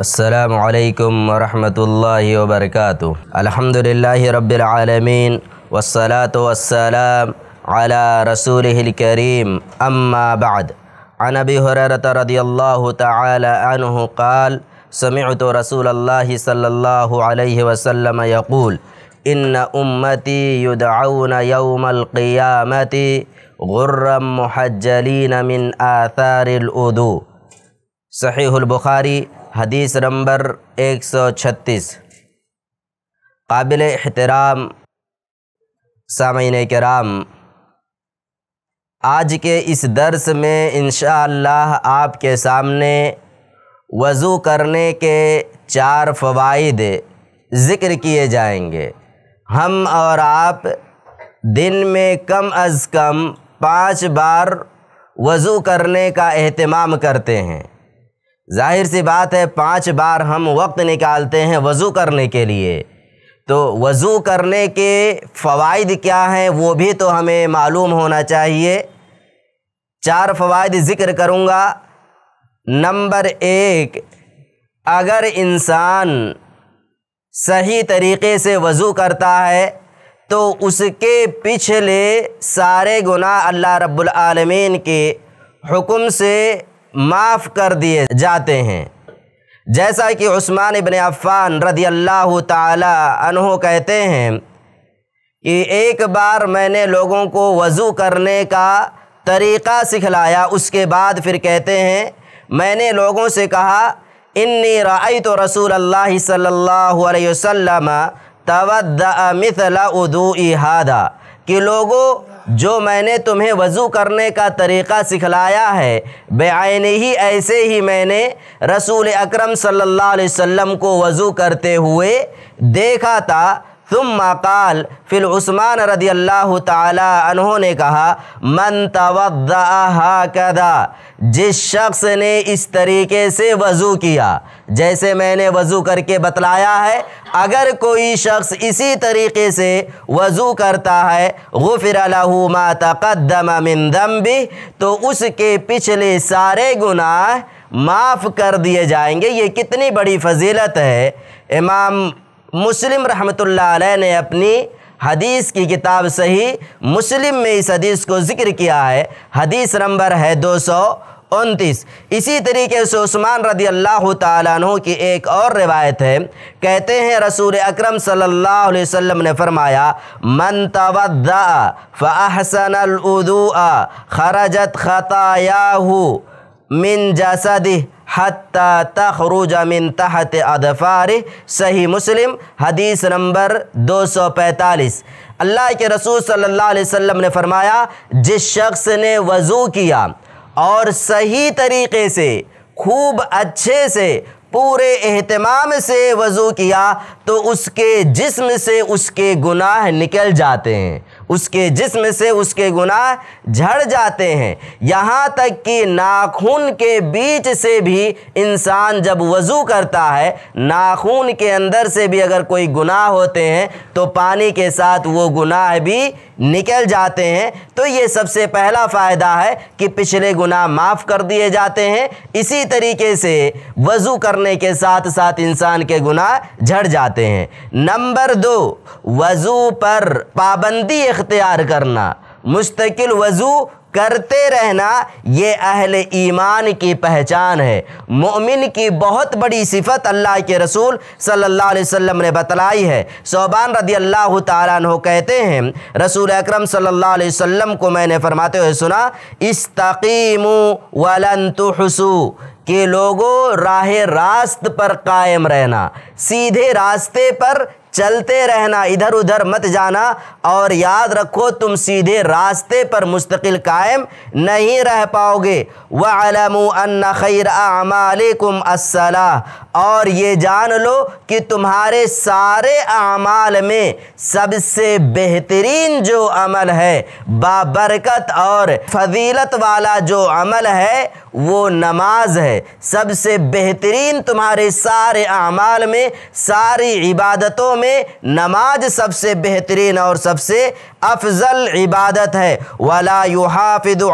السلام عليكم ورحمة الله وبركاته الحمد لله رب العالمين والصلاة والسلام على رسوله الكريم أما بعد عن أبي هريرة رضي الله تعالى عنه قال سمعت رسول الله صلى الله عليه وسلم يقول إن أمتي يدعون يوم القيامة غرا محجلين من آثار الأذو صحيح البخاري हदीस नंबर 136 काबिल अहतराम सामीन कराम आज के इस दर्स में इन आपके सामने वज़ू करने के चार फ़वाद ज़िक्र किए जाएंगे हम और आप दिन में कम अज़ कम पाँच बार वज़ू करने का अहतमाम करते हैं जाहिर सी बात है पांच बार हम वक्त निकालते हैं वज़ू करने के लिए तो वज़ू करने के फ़वाद क्या हैं वो भी तो हमें मालूम होना चाहिए चार फ़वाद ज़िक्र करूँगा नंबर एक अगर इंसान सही तरीके से वज़ू करता है तो उसके पिछले सारे गुनाह अल्लाह रब्बुल रब्लम के हुक्म से माफ़ कर दिए जाते हैं जैसा कि उस्मान इबन अफ़ान रदी अल्लाह तहों कहते हैं कि एक बार मैंने लोगों को वज़ू करने का तरीक़ा सिखलाया उसके बाद फिर कहते हैं मैंने लोगों से कहा इन्नी राय तो रसूल अल्लाह सल्लल्लाहु अलैहि वसल्लम मिसला उदू हादा कि लोगों जो मैंने तुम्हें वज़ू करने का तरीक़ा सिखलाया है बेआन ही ऐसे ही मैंने रसूल अकरम सल्लल्लाहु अलैहि वसल्लम को वज़ू करते हुए देखा था तुम मकाल उस्मान रदी अल्लाह तहों ने कहा मन तवदा जिस शख्स ने इस तरीके से वज़ू किया जैसे मैंने वज़ू करके बतलाया है अगर कोई शख्स इसी तरीके से वज़ू करता है गुफिर मा तक़दम तो उसके पिछले सारे गुनाह माफ़ कर दिए जाएंगे ये कितनी बड़ी फजीलत है इमाम मुस्लिम रहमत ने अपनी हदीस की किताब सही मुस्लिम में इस हदीस को जिक्र किया है हदीस नंबर है दो सौ उनतीस इसी तरीके से उस्मान रदी अल्लाह तु की एक और रिवायत है कहते हैं रसूल अकरम सल्लल्लाहु अलैहि वसल्लम ने फरमाया मन तवद्दा फ़ाहसन खरजत खतायाहू मिन जसदी हत्ता तखरूज मिन तहत अदफ़ार सही मुस्लिम हदीस नंबर 245 अल्लाह के रसूल सल्लल्लाहु अलैहि वसल्लम ने फरमाया जिस शख्स ने वज़ू किया और सही तरीके से खूब अच्छे से पूरे अहतमाम से वज़ू किया तो उसके जिस्म से उसके गुनाह निकल जाते हैं उसके जिस्म से उसके गुनाह झड़ जाते हैं यहाँ तक कि नाखून के बीच से भी इंसान जब वज़ू करता है नाखून के अंदर से भी अगर कोई गुनाह होते हैं तो पानी के साथ वो गुनाह भी निकल जाते हैं तो ये सबसे पहला फ़ायदा है कि पिछले गुनाह माफ़ कर दिए जाते हैं इसी तरीके से वज़ू करने के साथ साथ इंसान के गुनाह झड़ जाते हैं नंबर दो वज़ू पर पाबंदी इख्तियार करना मुस्तकिल वज़ू करते रहना ये अहल ईमान की पहचान है मोमिन की बहुत बड़ी सिफत अल्लाह के रसूल सल्लल्लाहु अलैहि वसल्लम ने बतलाई है सोबान रदी अल्लाह तु कहते हैं रसूल अकरम सल्लल्लाहु अलैहि वसल्लम को मैंने फरमाते हुए सुना इस तकीम तुहसू के लोगों राह रास्त पर कायम रहना सीधे रास्ते पर चलते रहना इधर उधर मत जाना और याद रखो तुम सीधे रास्ते पर मुस्तकिल कायम नहीं रह पाओगे वलम खैर आमालकुम असला और ये जान लो कि तुम्हारे सारे आमाल में सबसे बेहतरीन जो अमल है बाबरकत और फजीलत वाला जो अमल है वो नमाज है सबसे बेहतरीन तुम्हारे सारे आमाल में सारी इबादतों में में नमाज सबसे बेहतरीन और सबसे अफजल इबादत है वला युहाफ़िदू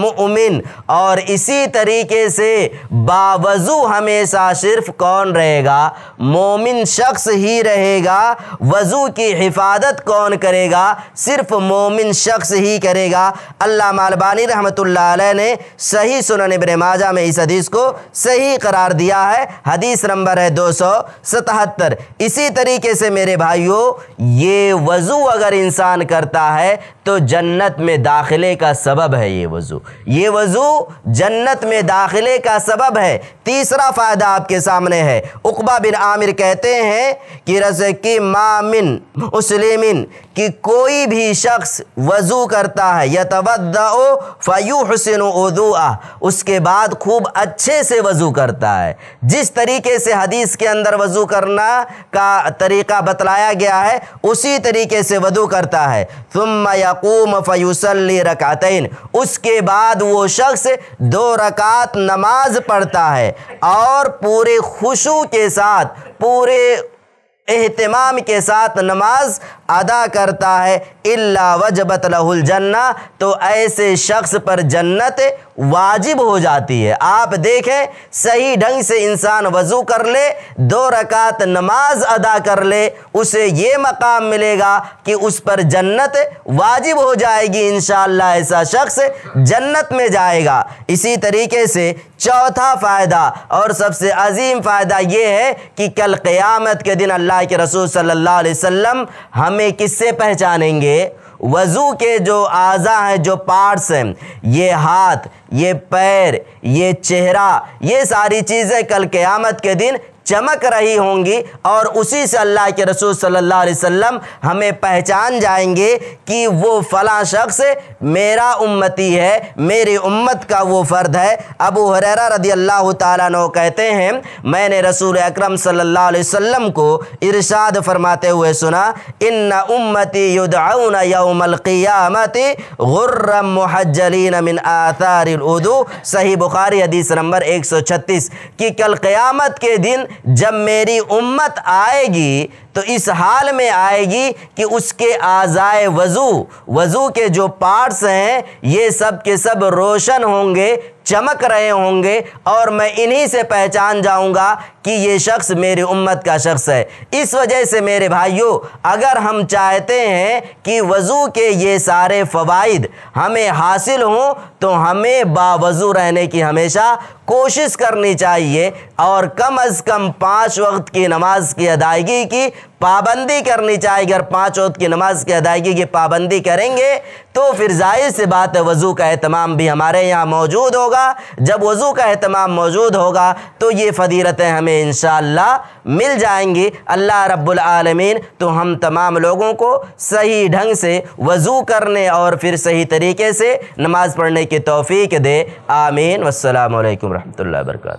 मुमिन और इसी तरीके से बावजू हमेशा सिर्फ कौन रहेगा मोमिन शख्स ही रहेगा वज़ू की हिफाजत कौन करेगा सिर्फ मोमिन शख्स ही करेगा अल्लाह मालबानी रहमत ने सही सुनन इब्न माजा में इस हदीस को सही करार दिया है हदीस नंबर है दो सौ सतहत्तर बहत्तर इसी तरीके से मेरे भाइयों ये वज़ू अगर इंसान करता है तो जन्नत में दाखिले का सबब है ये वज़ू ये वज़ू जन्नत में दाखिले का सबब है तीसरा फ़ायदा आपके सामने है उकबा बिन आमिर कहते हैं कि रस की मामिन उसलिमिन कि कोई भी शख्स वज़ू करता है तो फ़यू हसन उसके बाद खूब अच्छे से वज़ू करता है जिस तरीके से हदीस के अंदर वज़ू करना का तरीका बतलाया गया है उसी तरीके से वज़ू करता है तुम यकूम फ़यूसल रकातन उसके बाद वो शख्स दो रकात नमाज पढ़ता है और पूरे खुशू के साथ पूरे एहतमाम के साथ नमाज अदा करता है इल्ला वजबत लहुल जन्ना तो ऐसे शख्स पर जन्नत वाजिब हो जाती है आप देखें सही ढंग से इंसान वज़ू कर ले दो रकात नमाज अदा कर ले उसे ये मकाम मिलेगा कि उस पर जन्नत वाजिब हो जाएगी इन ऐसा शख्स जन्नत में जाएगा इसी तरीके से चौथा फ़ायदा और सबसे अजीम फ़ायदा ये है कि कल क़यामत के दिन अल्लाह के रसूल सल्लल्लाहु अलैहि वसल्लम हमें किससे पहचानेंगे वज़ू के जो आज़ा हैं जो पार्ट्स हैं ये हाथ ये पैर ये चेहरा ये सारी चीज़ें कल क्यामत के दिन चमक रही होंगी और उसी से अल्लाह के रसूल सल्लल्लाहु अलैहि वसल्लम हमें पहचान जाएंगे कि वो फ़ला शख्स मेरा उम्मती है मेरी उम्मत का वो फ़र्द है अबू हरेरा रदी अल्लाह तु कहते हैं मैंने रसूल अकरम सल्लल्लाहु अलैहि वसल्लम को इरशाद फरमाते हुए सुना इन उम्मती युदाउन यौमलक़ियामत गुर्रम मुहजलिन मिन आतारदू सही बुखारी हदीस नंबर एक सौ छत्तीस कि कल क़यामत के दिन जब मेरी उम्मत आएगी तो इस हाल में आएगी कि उसके आज़ाए वज़ू वज़ू के जो पार्ट्स हैं ये सब के सब रोशन होंगे चमक रहे होंगे और मैं इन्हीं से पहचान जाऊंगा कि ये शख्स मेरी उम्मत का शख्स है इस वजह से मेरे भाइयों अगर हम चाहते हैं कि वज़ू के ये सारे फ़वाद हमें हासिल हों तो हमें बावज़ू रहने की हमेशा कोशिश करनी चाहिए और कम अज़ कम पाँच वक्त की नमाज की अदायगी की पाबंदी करनी चाहिए अगर पाँच वक्त की नमाज की अदायगी की पाबंदी करेंगे तो फिर जाहिर सी बात है वज़ू का अहतमाम भी हमारे यहाँ मौजूद होगा जब वज़ू का अहतमाम मौजूद होगा तो ये फदीरतें हमें इन मिल जाएंगी अल्लाह रब्लमीन तो हम तमाम लोगों को सही ढंग से वज़ू करने और फिर सही तरीके से नमाज़ पढ़ने की तोफ़ी दे आमीन वसलम वरहमल वर्का